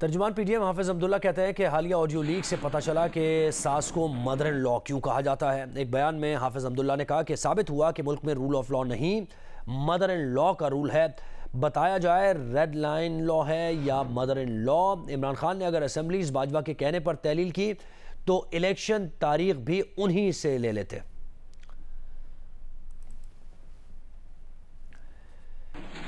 तर्जुमान P M Hafiz Abdullah कहते हैं कि हालिया ऑडियो लीक से पता चला कि सास को मदर इन लॉ क्यों कहा जाता है एक बयान में हाफिज अब्दुल्ला ने कहा कि साबित हुआ कि मुल्क में रूल ऑफ लॉ नहीं मदर इन लॉ का रूल है बताया जाए रेड लाइन लॉ है या mother in law Imran Khan ने अगर असम्बलीज भाजपा के कहने पर तहलील की तो इलेक्शन तारीख भी उन्हीं से ले लेते